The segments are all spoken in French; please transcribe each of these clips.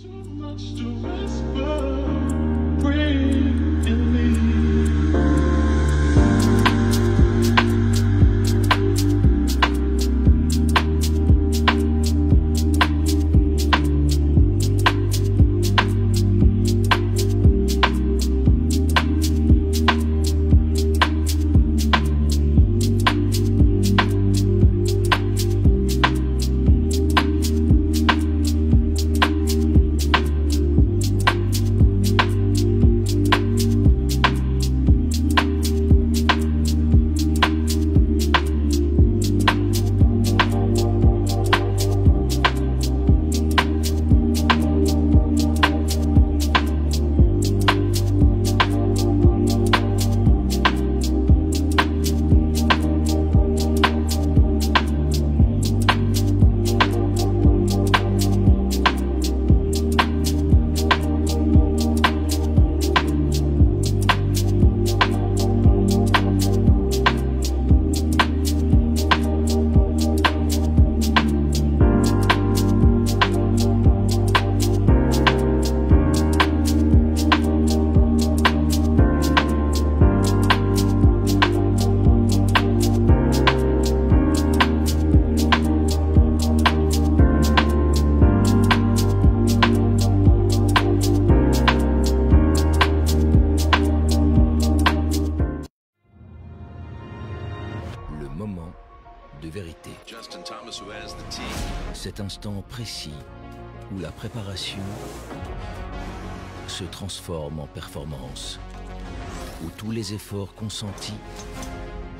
Too much to whisper.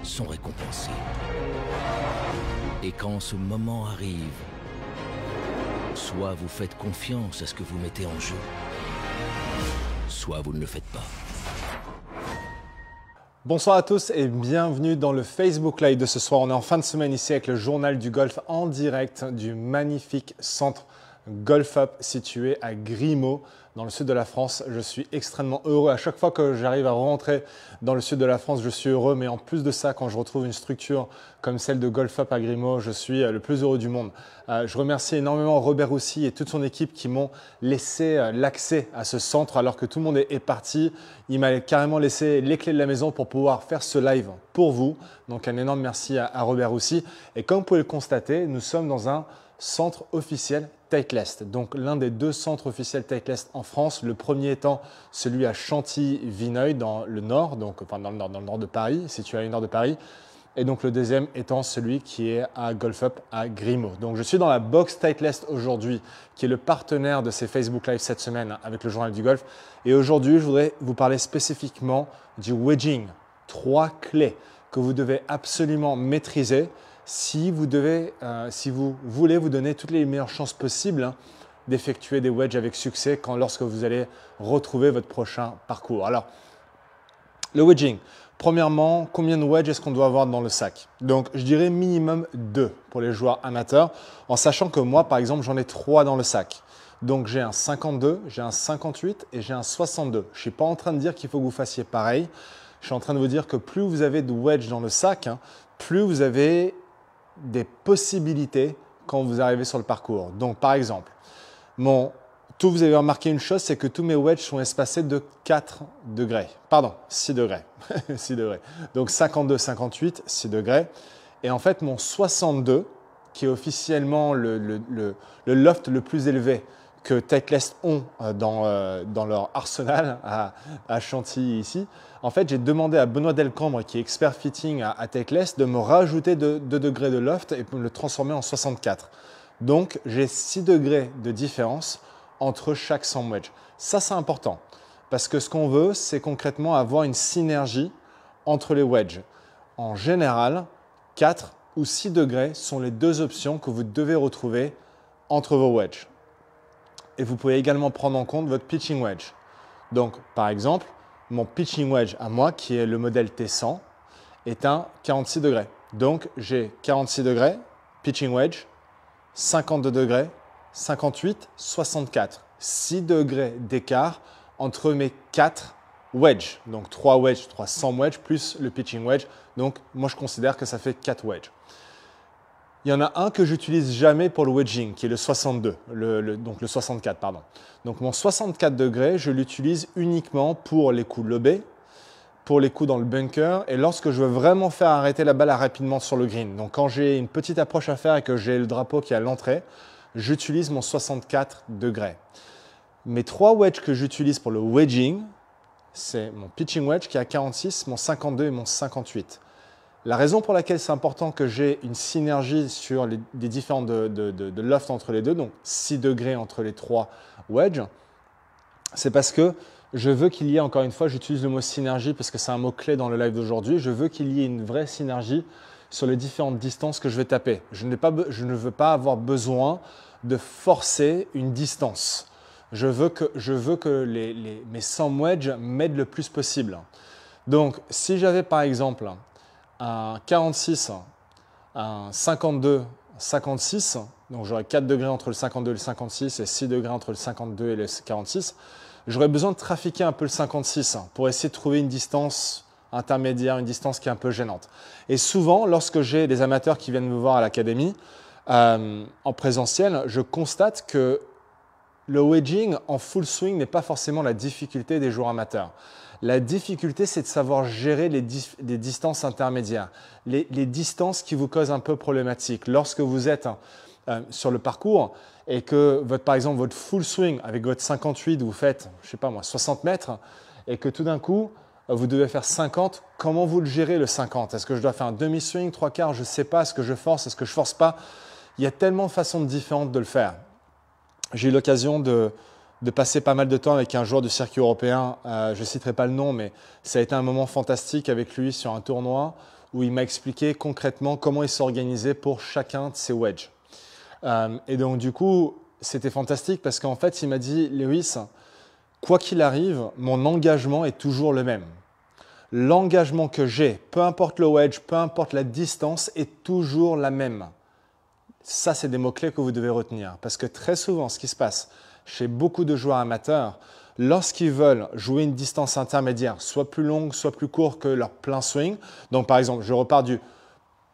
sont récompensés. Et quand ce moment arrive, soit vous faites confiance à ce que vous mettez en jeu, soit vous ne le faites pas. Bonsoir à tous et bienvenue dans le Facebook Live de ce soir. On est en fin de semaine ici avec le journal du golf en direct du magnifique centre Golf Up situé à Grimaud dans le sud de la France. Je suis extrêmement heureux. À chaque fois que j'arrive à rentrer dans le sud de la France, je suis heureux. Mais en plus de ça, quand je retrouve une structure comme celle de Golf Up à Grimaud, je suis euh, le plus heureux du monde. Euh, je remercie énormément Robert Roussy et toute son équipe qui m'ont laissé euh, l'accès à ce centre alors que tout le monde est parti. Il m'a carrément laissé les clés de la maison pour pouvoir faire ce live pour vous. Donc un énorme merci à Robert Roussy. Et comme vous pouvez le constater, nous sommes dans un centre officiel Titleist. Donc l'un des deux centres officiels Titleist en France, le premier étant celui à Chantilly-Vineuil dans le nord, donc enfin dans le nord, de Paris, situé à une heure de Paris. Et donc le deuxième étant celui qui est à Golf Up à Grimaud. Donc je suis dans la box Titleist aujourd'hui, qui est le partenaire de ces Facebook Live cette semaine avec le journal du golf. Et aujourd'hui, je voudrais vous parler spécifiquement du wedging. Trois clés que vous devez absolument maîtriser si vous devez, euh, si vous voulez vous donner toutes les meilleures chances possibles hein, d'effectuer des wedges avec succès quand, lorsque vous allez retrouver votre prochain parcours. Alors, le wedging. Premièrement, combien de wedges est-ce qu'on doit avoir dans le sac Donc, je dirais minimum 2 pour les joueurs amateurs, en sachant que moi, par exemple, j'en ai 3 dans le sac. Donc, j'ai un 52, j'ai un 58 et j'ai un 62. Je ne suis pas en train de dire qu'il faut que vous fassiez pareil. Je suis en train de vous dire que plus vous avez de wedges dans le sac, hein, plus vous avez des possibilités quand vous arrivez sur le parcours. Donc, par exemple, mon tout, vous avez remarqué une chose, c'est que tous mes wedges sont espacés de 4 degrés. Pardon, 6 degrés. degrés. Donc 52, 58, 6 degrés. Et en fait, mon 62, qui est officiellement le loft le plus élevé que Techless ont euh, dans, euh, dans leur arsenal à, Chantilly ici. En fait, j'ai demandé à Benoît Delcambre, qui est expert fitting à, à de me rajouter 2 degrés de loft et me le transformer en 64. Donc, j'ai 6 degrés de différence entre chaque sandwich. Ça, c'est important parce que ce qu'on veut, c'est concrètement avoir une synergie entre les wedges. En général, 4 ou 6 degrés sont les deux options que vous devez retrouver entre vos wedges et vous pouvez également prendre en compte votre pitching wedge. Donc par exemple, mon pitching wedge à moi, qui est le modèle T100, est un 46 degrés. Donc j'ai 46 degrés, pitching wedge, 52 degrés, 58, 64. 6 degrés d'écart entre mes 4 wedges. Donc 3 wedge, 300 wedges plus le pitching wedge. Donc moi je considère que ça fait 4 wedges. Il y en a un que j'utilise jamais pour le wedging, qui est le 62, donc le 64, pardon. Donc mon 64 degrés, je l'utilise uniquement pour les coups lobés, pour les coups dans le bunker et lorsque je veux vraiment faire arrêter la balle rapidement sur le green. Donc quand j'ai une petite approche à faire et que j'ai le drapeau qui est à l'entrée, j'utilise mon 64 degrés. Mes trois wedges que j'utilise pour le wedging, c'est mon pitching wedge qui a à 46, mon 52 et mon 58. La raison pour laquelle c'est important que j'ai une synergie sur les, différents de, loft entre les deux, donc 6 degrés entre les trois wedges, c'est parce que je veux qu'il y ait, encore une fois, j'utilise le mot synergie parce que c'est un mot-clé dans le live d'aujourd'hui, je veux qu'il y ait une vraie synergie sur les différentes distances que je vais taper. Je, pas, je ne veux pas avoir besoin de forcer une distance. Je veux que, je veux que les, mes 100 wedges m'aident le plus possible. Donc, si j'avais par exemple un 46, un 52, 56. Donc j'aurais 4 degrés entre le 52 et le 56 et 6 degrés entre le 52 et le 46. J'aurais besoin de trafiquer un peu le 56 pour essayer de trouver une distance intermédiaire, une distance qui est un peu gênante. Et souvent, lorsque j'ai des amateurs qui viennent me voir à l'académie, euh, en présentiel, je constate que le wedging en full swing n'est pas forcément la difficulté des joueurs amateurs. La difficulté, c'est de savoir gérer les, distances intermédiaires, les, distances qui vous causent un peu problématique. Lorsque vous êtes hein, euh, sur le parcours et que, votre, par exemple, votre full swing avec votre 58, vous faites, je sais pas moi, 60 mètres, et que tout d'un coup, euh, vous devez faire 50, comment vous le gérez le 50 Est-ce que je dois faire un demi-swing, trois quarts Je ne sais pas, est-ce que je force, est-ce que je force pas Il y a tellement de façons différentes de le faire j'ai eu l'occasion de, passer pas mal de temps avec un joueur du circuit européen. Euh, je ne citerai pas le nom, mais ça a été un moment fantastique avec lui sur un tournoi où il m'a expliqué concrètement comment il s'organisait pour chacun de ses wedges. Euh, et donc, du coup, c'était fantastique parce qu'en fait, il m'a dit Lewis, quoi qu'il arrive, mon engagement est toujours le même. L'engagement que j'ai, peu importe le wedge, peu importe la distance, est toujours la même. Ça, c'est des mots-clés que vous devez retenir. Parce que très souvent, ce qui se passe chez beaucoup de joueurs amateurs, lorsqu'ils veulent jouer une distance intermédiaire, soit plus longue, soit plus courte que leur plein swing, donc par exemple, je repars du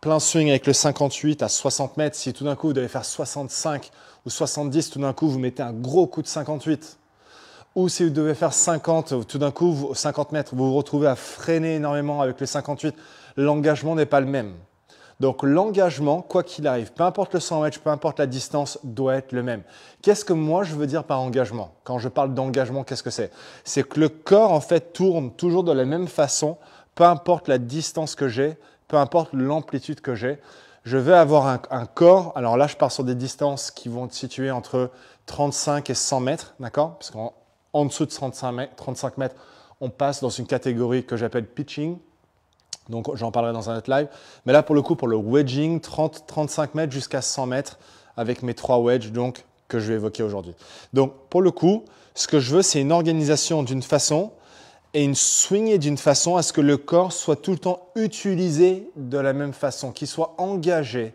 plein swing avec le 58 à 60 mètres, si tout d'un coup vous devez faire 65 ou 70, tout d'un coup vous mettez un gros coup de 58, ou si vous devez faire 50, tout d'un coup, 50 mètres, vous vous retrouvez à freiner énormément avec le 58, l'engagement n'est pas le même. Donc l'engagement, quoi qu'il arrive, peu importe le 100 mètres, peu importe la distance, doit être le même. Qu'est-ce que moi je veux dire par engagement Quand je parle d'engagement, qu'est-ce que c'est C'est que le corps en fait tourne toujours de la même façon, peu importe la distance que j'ai, peu importe l'amplitude que j'ai. Je veux avoir un, corps, alors là je pars sur des distances qui vont se situer entre 35 et 100 mètres, d'accord Parce qu'en en dessous de 35 mètres, 35 mètres, on passe dans une catégorie que j'appelle pitching, donc j'en parlerai dans un autre live. Mais là, pour le coup, pour le wedging, 30, 35 mètres jusqu'à 100 mètres avec mes trois wedges donc, que je vais évoquer aujourd'hui. Donc pour le coup, ce que je veux, c'est une organisation d'une façon et une swingée d'une façon à ce que le corps soit tout le temps utilisé de la même façon, qu'il soit engagé,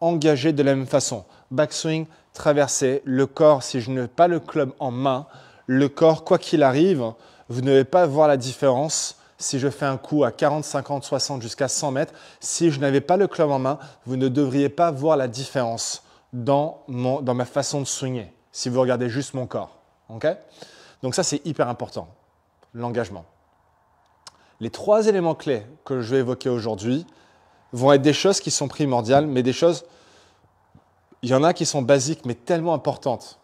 engagé de la même façon. Backswing, traverser, le corps, si je n'ai pas le club en main, le corps, quoi qu'il arrive, vous ne devez pas voir la différence si je fais un coup à 40, 50, 60 jusqu'à 100 mètres, si je n'avais pas le club en main, vous ne devriez pas voir la différence dans, mon, dans ma façon de swinguer, si vous regardez juste mon corps. ok Donc ça, c'est hyper important, l'engagement. Les trois éléments clés que je vais évoquer aujourd'hui vont être des choses qui sont primordiales, mais des choses, il y en a qui sont basiques, mais tellement importantes,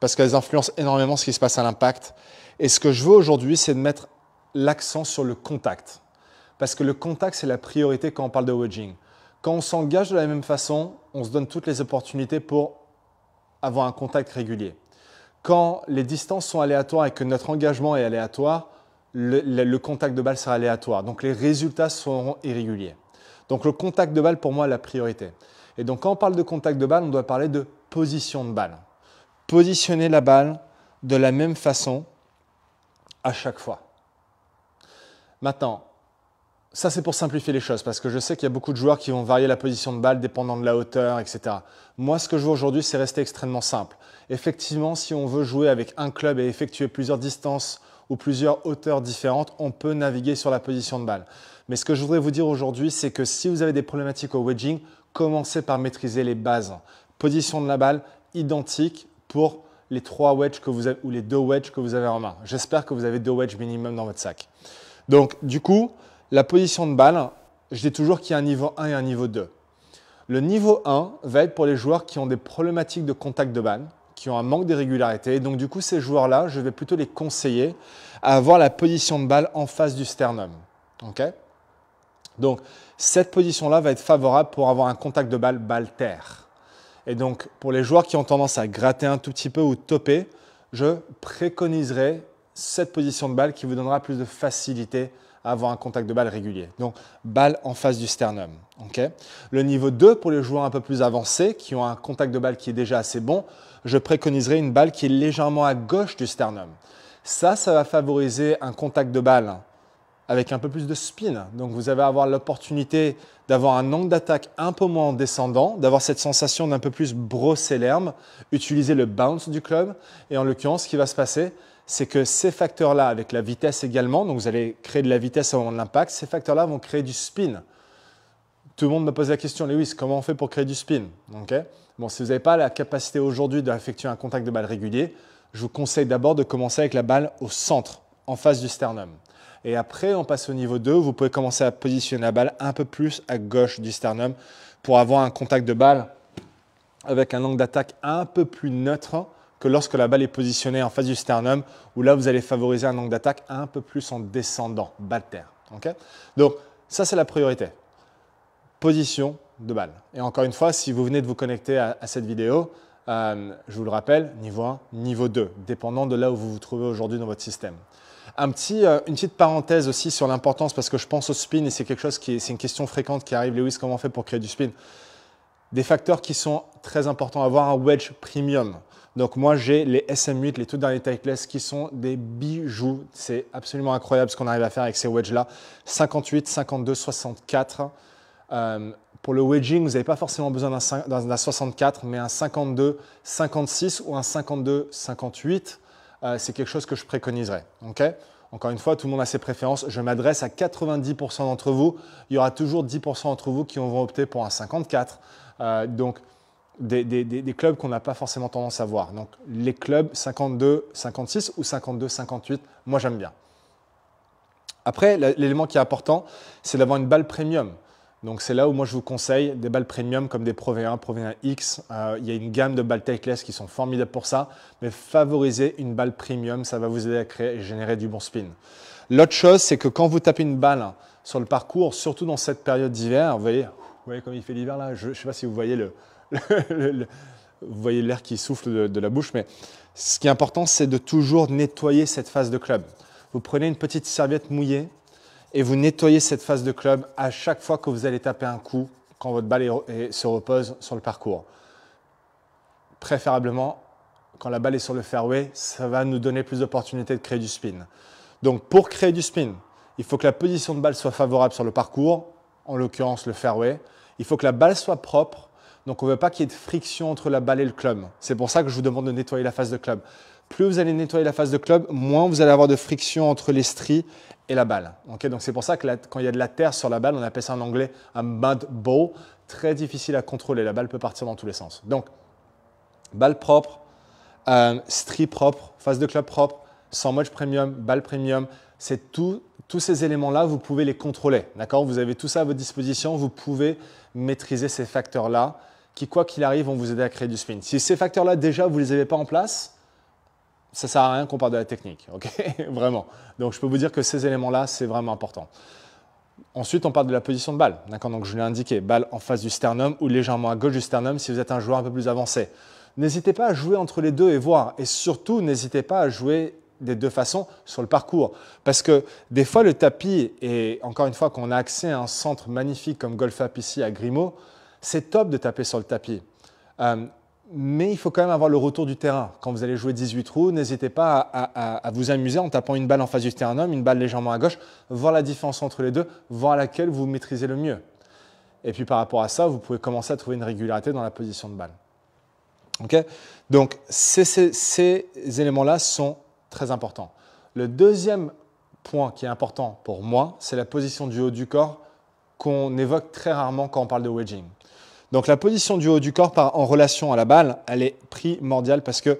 parce qu'elles influencent énormément ce qui se passe à l'impact. Et ce que je veux aujourd'hui, c'est de mettre l'accent sur le contact. Parce que le contact, c'est la priorité quand on parle de wedging. Quand on s'engage de la même façon, on se donne toutes les opportunités pour avoir un contact régulier. Quand les distances sont aléatoires et que notre engagement est aléatoire, le, contact de balle sera aléatoire. Donc les résultats seront irréguliers. Donc le contact de balle, pour moi, est la priorité. Et donc quand on parle de contact de balle, on doit parler de position de balle. Positionner la balle de la même façon à chaque fois. Maintenant, ça c'est pour simplifier les choses, parce que je sais qu'il y a beaucoup de joueurs qui vont varier la position de balle dépendant de la hauteur, etc. Moi, ce que je veux aujourd'hui, c'est rester extrêmement simple. Effectivement, si on veut jouer avec un club et effectuer plusieurs distances ou plusieurs hauteurs différentes, on peut naviguer sur la position de balle. Mais ce que je voudrais vous dire aujourd'hui, c'est que si vous avez des problématiques au wedging, commencez par maîtriser les bases. Position de la balle identique pour les trois wedges que vous ou les deux wedges que vous avez en main. J'espère que vous avez deux wedges minimum dans votre sac. Donc, du coup, la position de balle, je dis toujours qu'il y a un niveau 1 et un niveau 2. Le niveau 1 va être pour les joueurs qui ont des problématiques de contact de balle, qui ont un manque de régularité. Donc, du coup, ces joueurs-là, je vais plutôt les conseiller à avoir la position de balle en face du sternum. OK donc, cette position-là va être favorable pour avoir un contact de balle balle-terre. Et donc, pour les joueurs qui ont tendance à gratter un tout petit peu ou toper, je préconiserais cette position de balle qui vous donnera plus de facilité à avoir un contact de balle régulier. Donc, balle en face du sternum. le niveau 2, pour les joueurs un peu plus avancés, qui ont un contact de balle qui est déjà assez bon, je préconiserai une balle qui est légèrement à gauche du sternum. Ça, ça va favoriser un contact de balle avec un peu plus de spin. Donc, vous allez avoir l'opportunité d'avoir un angle d'attaque un peu moins descendant, d'avoir cette sensation d'un peu plus brosser l'herbe, utiliser le bounce du club. Et en l'occurrence, ce qui va se passer, c'est que ces facteurs-là, avec la vitesse également, donc vous allez créer de la vitesse avant de l'impact, ces facteurs-là vont créer du spin. Tout le monde me pose la question, Lewis, comment on fait pour créer du spin Bon, si vous n'avez pas la capacité aujourd'hui d'effectuer un contact de balle régulier, je vous conseille d'abord de commencer avec la balle au centre, en face du sternum. Et après, on passe au niveau 2, vous pouvez commencer à positionner la balle un peu plus à gauche du sternum pour avoir un contact de balle avec un angle d'attaque un peu plus neutre que lorsque la balle est positionnée en face du sternum, où là vous allez favoriser un angle d'attaque un peu plus en descendant, bas de terre. Donc ça c'est la priorité. Position de balle. Et encore une fois, si vous venez de vous connecter à, cette vidéo, euh, je vous le rappelle, niveau 1, niveau 2, dépendant de là où vous vous trouvez aujourd'hui dans votre système. Un petit, euh, une petite parenthèse aussi sur l'importance, parce que je pense au spin et c'est quelque chose qui c'est une question fréquente qui arrive. Lewis, comment on fait pour créer du spin Des facteurs qui sont très importants. Avoir un wedge premium, donc moi, j'ai les SM8, les tout derniers Titleist qui sont des bijoux. C'est absolument incroyable ce qu'on arrive à faire avec ces wedges-là. 58, 52, 64. pour le wedging, vous n'avez pas forcément besoin d'un 64, mais un 52, 56 ou un 52, 58. Euh, c'est quelque chose que je préconiserais. ok encore une fois, tout le monde a ses préférences. Je m'adresse à 90% d'entre vous. Il y aura toujours 10% d'entre vous qui vont opter pour un 54. Euh, donc, des, clubs qu'on n'a pas forcément tendance à voir. Donc les clubs 52-56 ou 52-58, moi j'aime bien. Après, l'élément qui est important, c'est d'avoir une balle premium. Donc c'est là où moi je vous conseille des balles premium comme des Pro V1, Pro V1 X. Euh, il y a une gamme de balles tailless qui sont formidables pour ça, mais favoriser une balle premium, ça va vous aider à créer et générer du bon spin. L'autre chose, c'est que quand vous tapez une balle sur le parcours, surtout dans cette période d'hiver, vous voyez, vous voyez comme il fait l'hiver là, je ne sais pas si vous voyez le, vous voyez l'air qui souffle de, la bouche, mais ce qui est important, c'est de toujours nettoyer cette phase de club. Vous prenez une petite serviette mouillée et vous nettoyez cette phase de club à chaque fois que vous allez taper un coup quand votre balle se repose sur le parcours. Préférablement, quand la balle est sur le fairway, ça va nous donner plus d'opportunités de créer du spin. Donc pour créer du spin, il faut que la position de balle soit favorable sur le parcours, en l'occurrence le fairway. Il faut que la balle soit propre donc on ne veut pas qu'il y ait de friction entre la balle et le club. C'est pour ça que je vous demande de nettoyer la face de club. Plus vous allez nettoyer la face de club, moins vous allez avoir de friction entre les stries et la balle. Donc c'est pour ça que quand il y a de la terre sur la balle, on appelle ça en anglais un bad ball. Très difficile à contrôler. La balle peut partir dans tous les sens. Donc balle propre, euh, propre, face de club propre, sans match premium, balle premium. C'est tous ces éléments-là, vous pouvez les contrôler. D'accord Vous avez tout ça à votre disposition. Vous pouvez maîtriser ces facteurs-là qui, quoi qu'il arrive, vont vous aider à créer du spin. Si ces facteurs-là, déjà, vous ne les avez pas en place, ça ne sert à rien qu'on parle de la technique, ok Vraiment. Donc, je peux vous dire que ces éléments-là, c'est vraiment important. Ensuite, on parle de la position de balle, d'accord Donc, je l'ai indiqué, balle en face du sternum ou légèrement à gauche du sternum si vous êtes un joueur un peu plus avancé. N'hésitez pas à jouer entre les deux et voir. Et surtout, n'hésitez pas à jouer des deux façons sur le parcours. Parce que des fois, le tapis, et encore une fois, qu'on a accès à un centre magnifique comme Golf up ici à Grimaud, c'est top de taper sur le tapis. Euh, mais il faut quand même avoir le retour du terrain. Quand vous allez jouer 18 trous, n'hésitez pas à, vous amuser en tapant une balle en face du sternum, une balle légèrement à gauche, voir la différence entre les deux, voir laquelle vous maîtrisez le mieux. Et puis par rapport à ça, vous pouvez commencer à trouver une régularité dans la position de balle. Donc ces, ces éléments-là sont très importants. Le deuxième point qui est important pour moi, c'est la position du haut du corps qu'on évoque très rarement quand on parle de wedging. Donc la position du haut du corps en relation à la balle, elle est primordiale parce que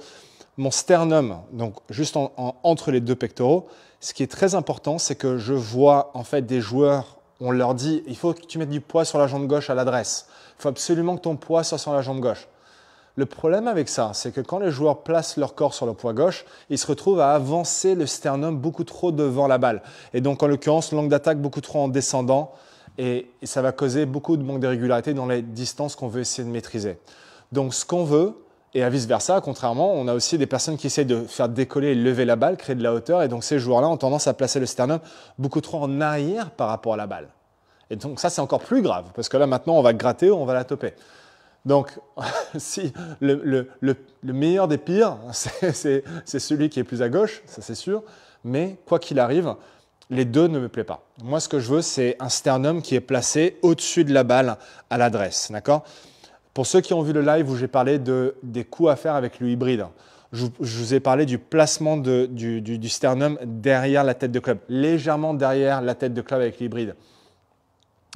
mon sternum, donc juste entre les deux pectoraux, ce qui est très important, c'est que je vois en fait des joueurs, on leur dit, il faut que tu mettes du poids sur la jambe gauche à l'adresse. Il faut absolument que ton poids soit sur la jambe gauche. Le problème avec ça, c'est que quand les joueurs placent leur corps sur le poids gauche, ils se retrouvent à avancer le sternum beaucoup trop devant la balle. Et donc, en l'occurrence, l'angle d'attaque beaucoup trop en descendant, et, ça va causer beaucoup de manque de régularité dans les distances qu'on veut essayer de maîtriser. Donc ce qu'on veut, et à vice-versa, contrairement, on a aussi des personnes qui essayent de faire décoller et lever la balle, créer de la hauteur, et donc ces joueurs-là ont tendance à placer le sternum beaucoup trop en arrière par rapport à la balle. Et donc ça, c'est encore plus grave, parce que là, maintenant, on va gratter ou on va la toper. Donc, si le meilleur des pires, c'est celui qui est plus à gauche, ça c'est sûr, mais quoi qu'il arrive, les deux ne me plaît pas. Moi, ce que je veux, c'est un sternum qui est placé au-dessus de la balle à l'adresse, d'accord Pour ceux qui ont vu le live où j'ai parlé des coups à faire avec le hybride, je, vous ai parlé du placement du, sternum derrière la tête de club, légèrement derrière la tête de club avec l'hybride.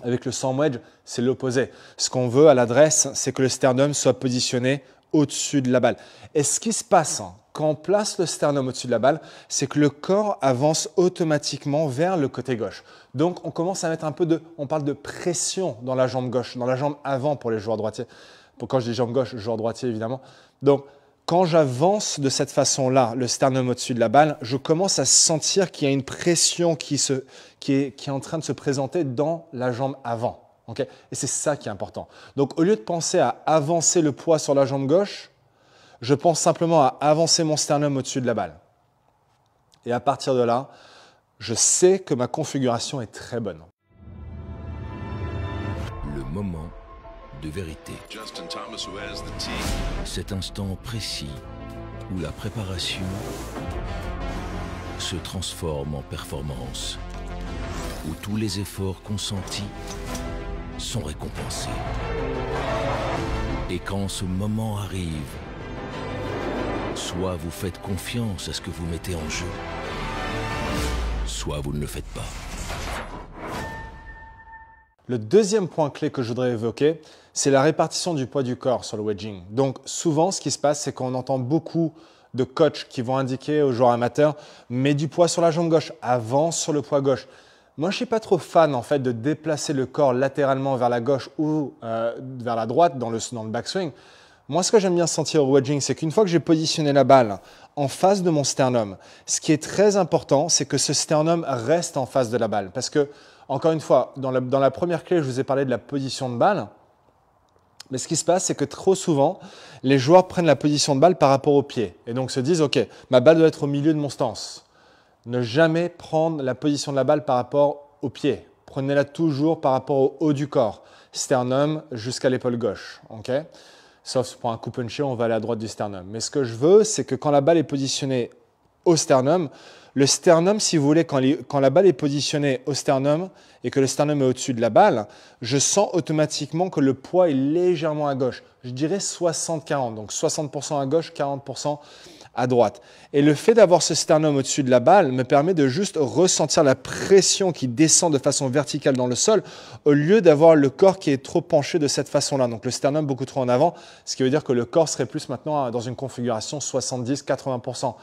Avec le sandwich, c'est l'opposé. Ce qu'on veut à l'adresse, c'est que le sternum soit positionné au-dessus de la balle. Et ce qui se passe hein, quand on place le sternum au-dessus de la balle, c'est que le corps avance automatiquement vers le côté gauche. Donc on commence à mettre un peu de, on parle de pression dans la jambe gauche, dans la jambe avant pour les joueurs droitiers. Pour quand je dis jambe gauche, joueur droitier évidemment. Donc quand j'avance de cette façon-là, le sternum au-dessus de la balle, je commence à sentir qu'il y a une pression qui, se, qui, est, qui, est, en train de se présenter dans la jambe avant. et c'est ça qui est important. Donc au lieu de penser à avancer le poids sur la jambe gauche, je pense simplement à avancer mon sternum au-dessus de la balle. Et à partir de là, je sais que ma configuration est très bonne. Le moment de vérité. Cet instant précis où la préparation se transforme en performance, où tous les efforts consentis sont récompensés. Et quand ce moment arrive, Soit vous faites confiance à ce que vous mettez en jeu, soit vous ne le faites pas. Le deuxième point clé que je voudrais évoquer, c'est la répartition du poids du corps sur le wedging. Donc souvent, ce qui se passe, c'est qu'on entend beaucoup de coachs qui vont indiquer aux joueurs amateurs mets du poids sur la jambe gauche, avance sur le poids gauche. Moi, je ne suis pas trop fan en fait de déplacer le corps latéralement vers la gauche ou euh, vers la droite dans le, dans le backswing moi, ce que j'aime bien sentir au wedging, c'est qu'une fois que j'ai positionné la balle en face de mon sternum, ce qui est très important, c'est que ce sternum reste en face de la balle. Parce que, encore une fois, dans la, première clé, je vous ai parlé de la position de balle. Mais ce qui se passe, c'est que trop souvent, les joueurs prennent la position de balle par rapport au pied. Et donc se disent, OK, ma balle doit être au milieu de mon stance. Ne jamais prendre la position de la balle par rapport au pied. Prenez-la toujours par rapport au haut du corps, sternum jusqu'à l'épaule gauche. OK Sauf pour un coup punché, on va aller à droite du sternum. Mais ce que je veux, c'est que quand la balle est positionnée au sternum, le sternum, si vous voulez, quand, quand, la balle est positionnée au sternum et que le sternum est au-dessus de la balle, je sens automatiquement que le poids est légèrement à gauche. Je dirais 60-40, donc 60% à gauche, 40% à droite. Et le fait d'avoir ce sternum au-dessus de la balle me permet de juste ressentir la pression qui descend de façon verticale dans le sol au lieu d'avoir le corps qui est trop penché de cette façon-là. Donc le sternum beaucoup trop en avant, ce qui veut dire que le corps serait plus maintenant dans une configuration 70-80%.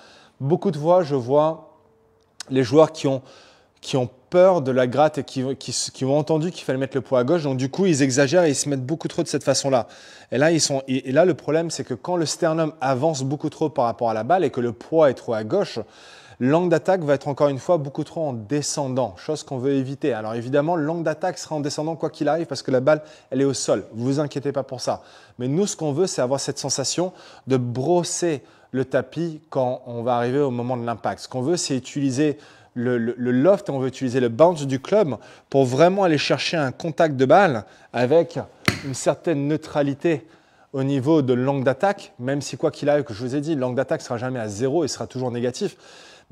Beaucoup de fois, je vois les joueurs qui ont qui ont peur de la gratte et qui, qui, ont entendu qu'il fallait mettre le poids à gauche. Donc du coup, ils exagèrent et ils se mettent beaucoup trop de cette façon-là. Et là, ils sont, et, là, le problème, c'est que quand le sternum avance beaucoup trop par rapport à la balle et que le poids est trop à gauche, l'angle d'attaque va être encore une fois beaucoup trop en descendant, chose qu'on veut éviter. Alors évidemment, l'angle d'attaque sera en descendant quoi qu'il arrive parce que la balle, elle est au sol. Vous vous inquiétez pas pour ça. Mais nous, ce qu'on veut, c'est avoir cette sensation de brosser le tapis quand on va arriver au moment de l'impact. Ce qu'on veut, c'est utiliser le, loft, on veut utiliser le bounce du club pour vraiment aller chercher un contact de balle avec une certaine neutralité au niveau de l'angle d'attaque, même si quoi qu'il arrive, que je vous ai dit, l'angle d'attaque sera jamais à zéro et sera toujours négatif.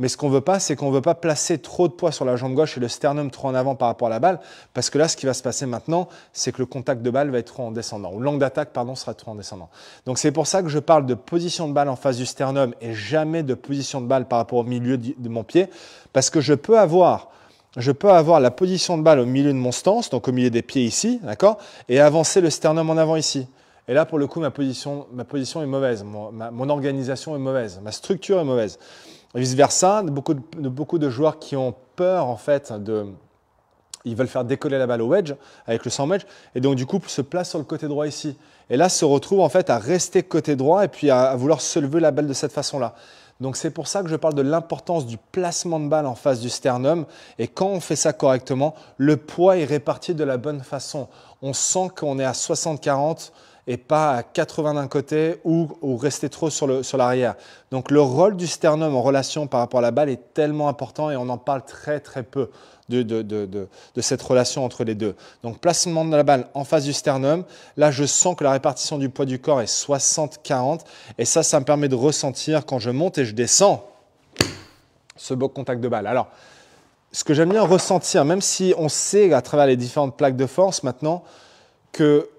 Mais ce qu'on veut pas, c'est qu'on veut pas placer trop de poids sur la jambe gauche et le sternum trop en avant par rapport à la balle, parce que là, ce qui va se passer maintenant, c'est que le contact de balle va être trop en descendant, ou l'angle d'attaque, pardon, sera trop en descendant. Donc c'est pour ça que je parle de position de balle en face du sternum et jamais de position de balle par rapport au milieu de mon pied, parce que je peux avoir je peux avoir la position de balle au milieu de mon stance, donc au milieu des pieds ici, d'accord, et avancer le sternum en avant ici. Et là, pour le coup, ma position, ma position est mauvaise, mon organisation est mauvaise, ma structure est mauvaise vice-versa, beaucoup de, beaucoup de joueurs qui ont peur en fait de... Ils veulent faire décoller la balle au wedge avec le 100 wedge et donc du coup se place sur le côté droit ici. Et là se retrouve en fait à rester côté droit et puis à, vouloir se lever la balle de cette façon-là. Donc c'est pour ça que je parle de l'importance du placement de balle en face du sternum. Et quand on fait ça correctement, le poids est réparti de la bonne façon. On sent qu'on est à 60-40 et pas à 80 d'un côté ou, rester trop sur l'arrière. Sur Donc le rôle du sternum en relation par rapport à la balle est tellement important et on en parle très très peu de, de, de, de cette relation entre les deux. Donc placement de la balle en face du sternum, là je sens que la répartition du poids du corps est 60-40 et ça ça me permet de ressentir quand je monte et je descends ce beau contact de balle. Alors ce que j'aime bien ressentir, même si on sait à travers les différentes plaques de force maintenant, que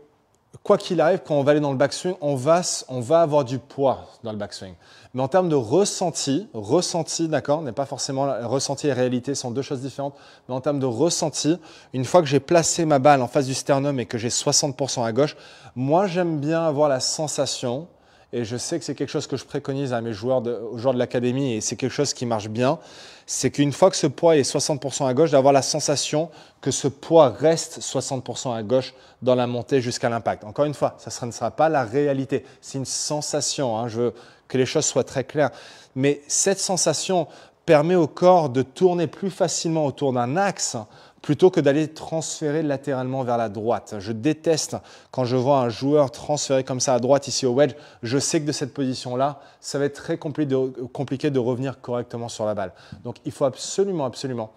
quoi qu'il arrive, quand on va aller dans le backswing, on va, on va avoir du poids dans le backswing. Mais en termes de ressenti, ressenti, d'accord, n'est pas forcément ressenti et réalité sont deux choses différentes, mais en termes de ressenti, une fois que j'ai placé ma balle en face du sternum et que j'ai 60% à gauche, moi j'aime bien avoir la sensation et je sais que c'est quelque chose que je préconise à mes joueurs de, aux joueurs de l'académie, et c'est quelque chose qui marche bien, c'est qu'une fois que ce poids est 60% à gauche, d'avoir la sensation que ce poids reste 60% à gauche dans la montée jusqu'à l'impact. Encore une fois, ça ne sera pas la réalité, c'est une sensation, hein. je veux que les choses soient très claires. Mais cette sensation permet au corps de tourner plus facilement autour d'un axe plutôt que d'aller transférer latéralement vers la droite. Je déteste quand je vois un joueur transférer comme ça à droite ici au wedge. Je sais que de cette position-là, ça va être très compliqué de revenir correctement sur la balle. Donc il faut absolument, absolument,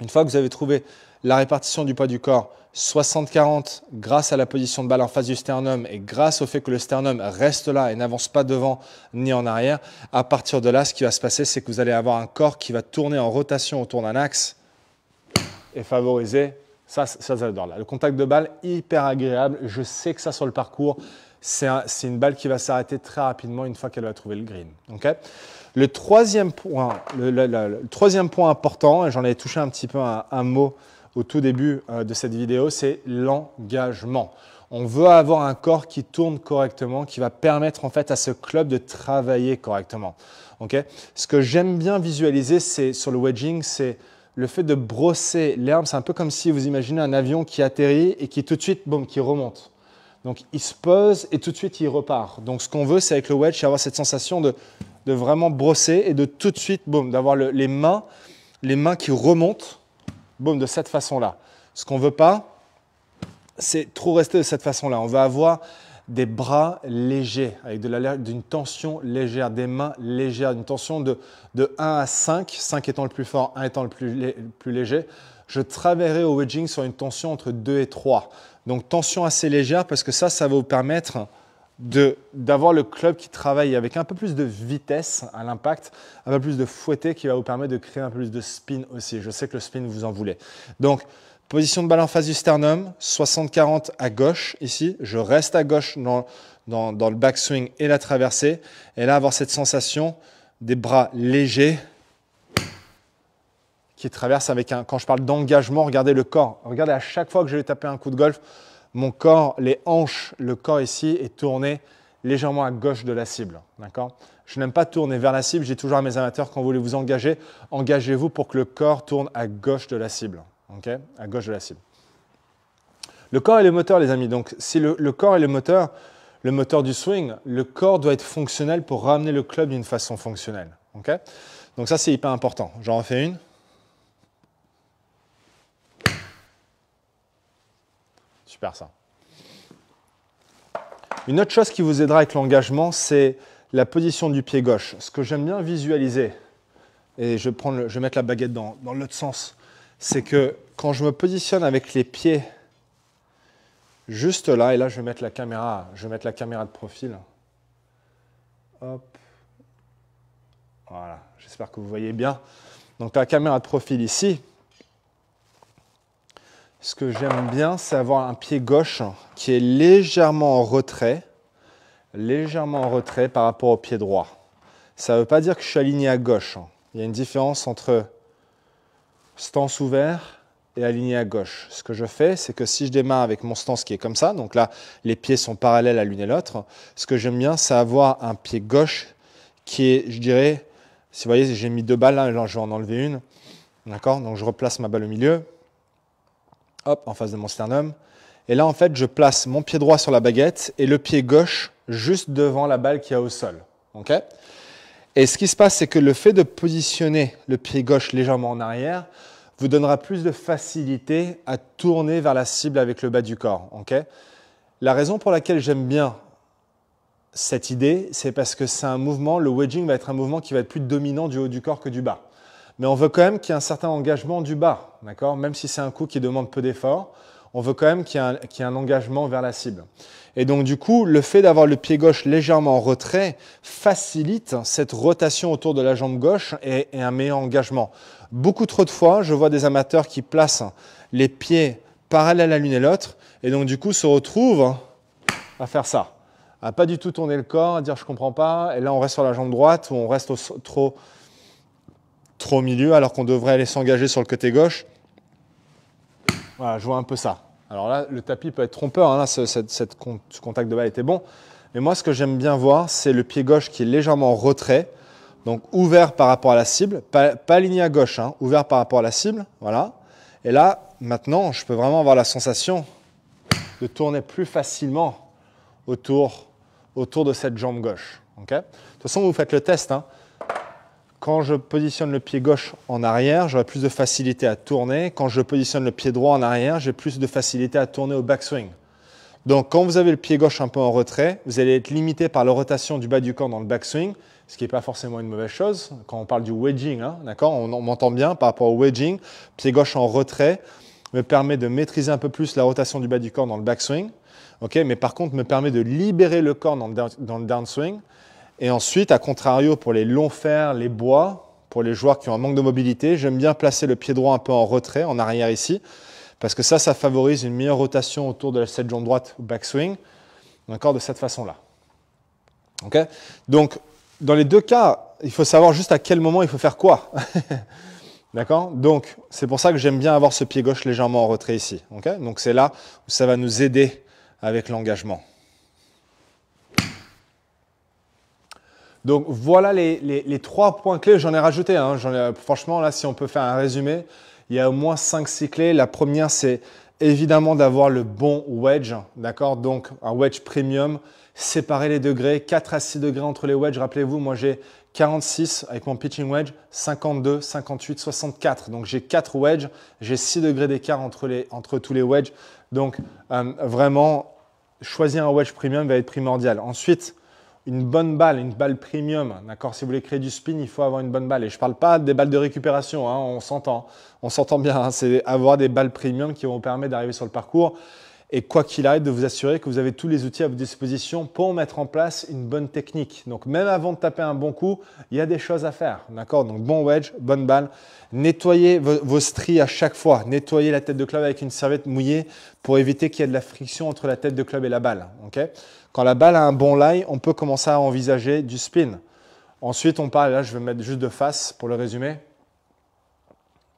une fois que vous avez trouvé la répartition du poids du corps 60-40 grâce à la position de balle en face du sternum et grâce au fait que le sternum reste là et n'avance pas devant ni en arrière, à partir de là, ce qui va se passer, c'est que vous allez avoir un corps qui va tourner en rotation autour d'un axe et favoriser, Ça, ça j'adore Le contact de balle, hyper agréable. Je sais que ça sur le parcours, c'est une balle qui va s'arrêter très rapidement une fois qu'elle va trouver le green. le, troisième point, le, troisième point important, et j'en ai touché un petit peu un, mot au tout début euh, de cette vidéo, c'est l'engagement. On veut avoir un corps qui tourne correctement, qui va permettre en fait à ce club de travailler correctement. Ok. Ce que j'aime bien visualiser, c'est sur le wedging, c'est le fait de brosser l'herbe, c'est un peu comme si vous imaginez un avion qui atterrit et qui tout de suite, boum, qui remonte. Donc il se pose et tout de suite il repart. Donc ce qu'on veut, c'est avec le wedge avoir cette sensation de, vraiment brosser et de tout de suite, boum, d'avoir les mains, les mains qui remontent, boum, de cette façon-là. Ce qu'on veut pas, c'est trop rester de cette façon-là. On va avoir des bras légers, avec d'une tension légère, des mains légères, une tension de, de 1 à 5, 5 étant le plus fort, 1 étant le plus, plus léger. Je travaillerai au wedging sur une tension entre 2 et 3. Donc tension assez légère parce que ça, ça va vous permettre d'avoir le club qui travaille avec un peu plus de vitesse à l'impact, un peu plus de fouetté qui va vous permettre de créer un peu plus de spin aussi. Je sais que le spin, vous en voulez. Donc, Position de balle en face du sternum, 60-40 à gauche ici. Je reste à gauche dans, dans, le backswing et la traversée. Et là, avoir cette sensation des bras légers qui traversent avec un... Quand je parle d'engagement, regardez le corps. Regardez à chaque fois que je vais taper un coup de golf, mon corps, les hanches, le corps ici est tourné légèrement à gauche de la cible. D'accord Je n'aime pas tourner vers la cible. J'ai toujours à mes amateurs, quand vous voulez vous engager, engagez-vous pour que le corps tourne à gauche de la cible à gauche de la cible. Le corps et le moteur, les amis. Donc, si le, corps et le moteur, le moteur du swing, le corps doit être fonctionnel pour ramener le club d'une façon fonctionnelle. Donc, ça, c'est hyper important. J'en refais une. Super ça. Une autre chose qui vous aidera avec l'engagement, c'est la position du pied gauche. Ce que j'aime bien visualiser, et je, vais, je mettre la baguette dans l'autre sens, c'est que quand je me positionne avec les pieds juste là, et là je vais mettre la caméra, je vais la caméra de profil. Hop. Voilà, j'espère que vous voyez bien. Donc la caméra de profil ici, ce que j'aime bien, c'est avoir un pied gauche qui est légèrement en retrait, légèrement en retrait par rapport au pied droit. Ça ne veut pas dire que je suis aligné à gauche. Il y a une différence entre stance ouvert et aligné à gauche. Ce que je fais, c'est que si je démarre avec mon stance qui est comme ça, donc là, les pieds sont parallèles à l'une et l'autre, ce que j'aime bien, c'est avoir un pied gauche qui est, je dirais, si vous voyez, j'ai mis deux balles, là, je vais en enlever une. D'accord Donc je replace ma balle au milieu, hop, en face de mon sternum. Et là, en fait, je place mon pied droit sur la baguette et le pied gauche juste devant la balle qui a au sol. OK et ce qui se passe, c'est que le fait de positionner le pied gauche légèrement en arrière vous donnera plus de facilité à tourner vers la cible avec le bas du corps. la raison pour laquelle j'aime bien cette idée, c'est parce que c'est un mouvement, le wedging va être un mouvement qui va être plus dominant du haut du corps que du bas. Mais on veut quand même qu'il y ait un certain engagement du bas, d'accord Même si c'est un coup qui demande peu d'effort on veut quand même qu'il y, ait un engagement vers la cible. Et donc du coup, le fait d'avoir le pied gauche légèrement en retrait facilite cette rotation autour de la jambe gauche et, un meilleur engagement. Beaucoup trop de fois, je vois des amateurs qui placent les pieds parallèles à l'une et l'autre et donc du coup se retrouvent à faire ça, à pas du tout tourner le corps, à dire je comprends pas, et là on reste sur la jambe droite ou on reste trop trop au milieu alors qu'on devrait aller s'engager sur le côté gauche. Voilà, je vois un peu ça. Alors là, le tapis peut être trompeur, hein, là, ce, contact de bas était bon. Mais moi, ce que j'aime bien voir, c'est le pied gauche qui est légèrement en retrait, donc ouvert par rapport à la cible, pas, aligné à gauche, hein, ouvert par rapport à la cible, voilà. Et là, maintenant, je peux vraiment avoir la sensation de tourner plus facilement autour, de cette jambe gauche. de toute façon, vous faites le test. Hein. Quand je positionne le pied gauche en arrière, j'aurai plus de facilité à tourner. Quand je positionne le pied droit en arrière, j'ai plus de facilité à tourner au backswing. Donc quand vous avez le pied gauche un peu en retrait, vous allez être limité par la rotation du bas du corps dans le backswing, ce qui n'est pas forcément une mauvaise chose. Quand on parle du wedging, hein, on, m'entend bien par rapport au wedging, pied gauche en retrait me permet de maîtriser un peu plus la rotation du bas du corps dans le backswing, mais par contre me permet de libérer le corps dans le downswing, et ensuite, à contrario, pour les longs fers, les bois, pour les joueurs qui ont un manque de mobilité, j'aime bien placer le pied droit un peu en retrait, en arrière ici, parce que ça, ça favorise une meilleure rotation autour de la cette jambe droite ou backswing, d'accord, de cette façon-là. Donc, dans les deux cas, il faut savoir juste à quel moment il faut faire quoi. D'accord Donc, c'est pour ça que j'aime bien avoir ce pied gauche légèrement en retrait ici. Donc, c'est là où ça va nous aider avec l'engagement. Donc voilà les, trois points clés. J'en ai rajouté. Hein. franchement, là, si on peut faire un résumé, il y a au moins cinq six clés. La première, c'est évidemment d'avoir le bon wedge, d'accord Donc un wedge premium, séparer les degrés, 4 à 6 degrés entre les wedges. Rappelez-vous, moi j'ai 46 avec mon pitching wedge, 52, 58, 64. Donc j'ai 4 wedges, j'ai 6 degrés d'écart entre, tous les wedges. Donc euh, vraiment, choisir un wedge premium va être primordial. Ensuite, une bonne balle, une balle premium. D'accord Si vous voulez créer du spin, il faut avoir une bonne balle. Et je ne parle pas des balles de récupération, hein, on s'entend. On s'entend bien. Hein, c'est avoir des balles premium qui vont vous permettre d'arriver sur le parcours et quoi qu'il arrive, de vous assurer que vous avez tous les outils à votre disposition pour mettre en place une bonne technique. Donc même avant de taper un bon coup, il y a des choses à faire. D'accord Donc bon wedge, bonne balle. Nettoyez vos, stries à chaque fois. Nettoyez la tête de club avec une serviette mouillée pour éviter qu'il y ait de la friction entre la tête de club et la balle. Quand la balle a un bon lie, on peut commencer à envisager du spin. Ensuite, on parle, là je vais mettre juste de face pour le résumer.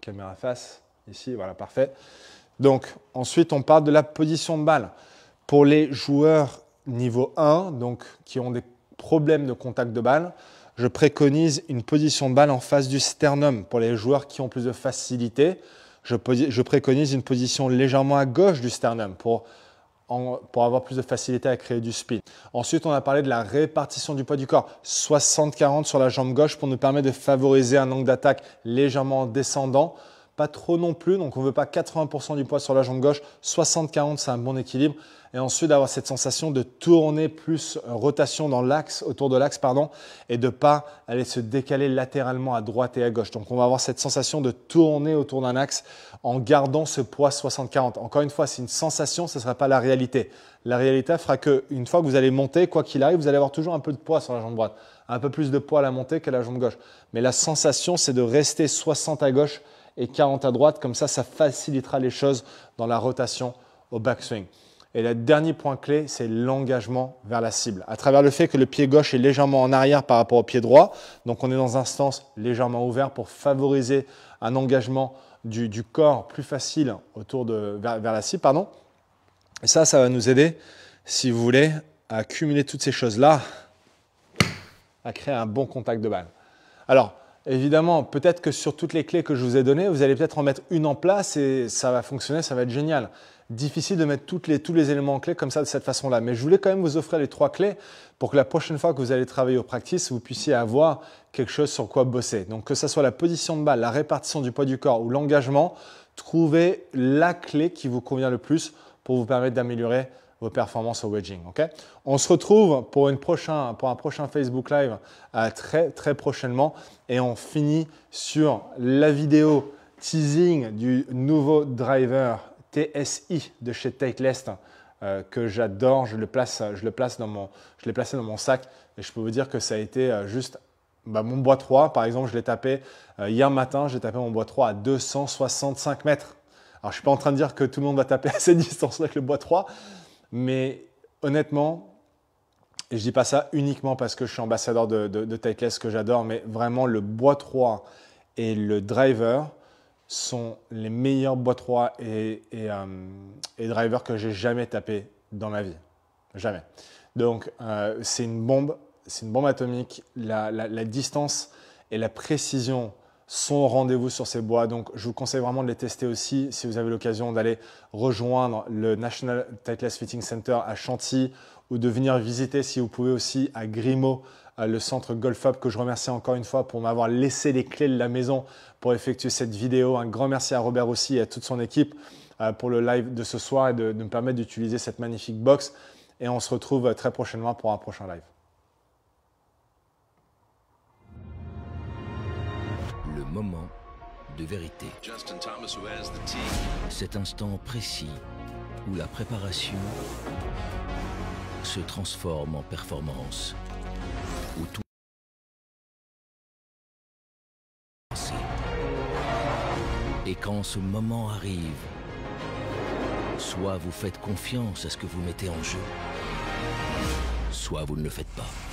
Caméra face, ici, voilà, parfait. Donc ensuite, on parle de la position de balle. Pour les joueurs niveau 1, donc qui ont des problèmes de contact de balle, je préconise une position de balle en face du sternum. Pour les joueurs qui ont plus de facilité, je, préconise une position légèrement à gauche du sternum pour, pour, avoir plus de facilité à créer du spin. Ensuite, on a parlé de la répartition du poids du corps. 60-40 sur la jambe gauche pour nous permettre de favoriser un angle d'attaque légèrement descendant pas trop non plus. Donc on veut pas 80% du poids sur la jambe gauche, 60-40 c'est un bon équilibre. Et ensuite d'avoir cette sensation de tourner plus euh, rotation dans l'axe, autour de l'axe pardon, et de pas aller se décaler latéralement à droite et à gauche. Donc on va avoir cette sensation de tourner autour d'un axe en gardant ce poids 60-40. Encore une fois, c'est une sensation, ce ne sera pas la réalité. La réalité fera que une fois que vous allez monter, quoi qu'il arrive, vous allez avoir toujours un peu de poids sur la jambe droite, un peu plus de poids à la montée que la jambe gauche. Mais la sensation, c'est de rester 60 à gauche, et 40 à droite. Comme ça, ça facilitera les choses dans la rotation au backswing. Et le dernier point clé, c'est l'engagement vers la cible. À travers le fait que le pied gauche est légèrement en arrière par rapport au pied droit, donc on est dans un sens légèrement ouvert pour favoriser un engagement du, corps plus facile autour de, vers, vers, la cible. Pardon. Et ça, ça va nous aider, si vous voulez, à cumuler toutes ces choses-là, à créer un bon contact de balle. Alors, Évidemment, peut-être que sur toutes les clés que je vous ai données, vous allez peut-être en mettre une en place et ça va fonctionner, ça va être génial. Difficile de mettre tous les éléments clés comme ça de cette façon-là. Mais je voulais quand même vous offrir les trois clés pour que la prochaine fois que vous allez travailler au practice, vous puissiez avoir quelque chose sur quoi bosser. Donc que ce soit la position de balle, la répartition du poids du corps ou l'engagement, trouvez la clé qui vous convient le plus pour vous permettre d'améliorer vos performances au wedging. ok on se retrouve pour, une prochain, pour un prochain Facebook Live euh, très, très prochainement et on finit sur la vidéo teasing du nouveau driver TSI de chez Takeless euh, que j'adore. Je le place, je le place dans mon, je l'ai placé dans mon sac et je peux vous dire que ça a été euh, juste bah, mon bois 3. Par exemple, je l'ai tapé hier matin, j'ai tapé mon bois 3 à 265 mètres. Alors, je ne suis pas en train de dire que tout le monde va taper à cette distance avec le bois 3, mais honnêtement, et je dis pas ça uniquement parce que je suis ambassadeur de, de, que j'adore, mais vraiment le bois 3 et le driver sont les meilleurs bois 3 et, et, euh, et drivers que j'ai jamais tapé dans ma vie. Jamais. Donc euh, c'est une bombe, c'est une bombe atomique. la, distance et la précision sont rendez-vous sur ces bois. Donc, je vous conseille vraiment de les tester aussi si vous avez l'occasion d'aller rejoindre le National Titleist Fitting Center à Chantilly ou de venir visiter, si vous pouvez aussi, à Grimaud, euh, le centre Golf Up, que je remercie encore une fois pour m'avoir laissé les clés de la maison pour effectuer cette vidéo. Un grand merci à Robert aussi et à toute son équipe euh, pour le live de ce soir et de, de me permettre d'utiliser cette magnifique box. Et on se retrouve euh, très prochainement pour un prochain live. moment de vérité. Cet instant précis où la préparation se transforme en performance, où tout Et quand ce moment arrive, soit vous faites confiance à ce que vous mettez en jeu, soit vous ne le faites pas.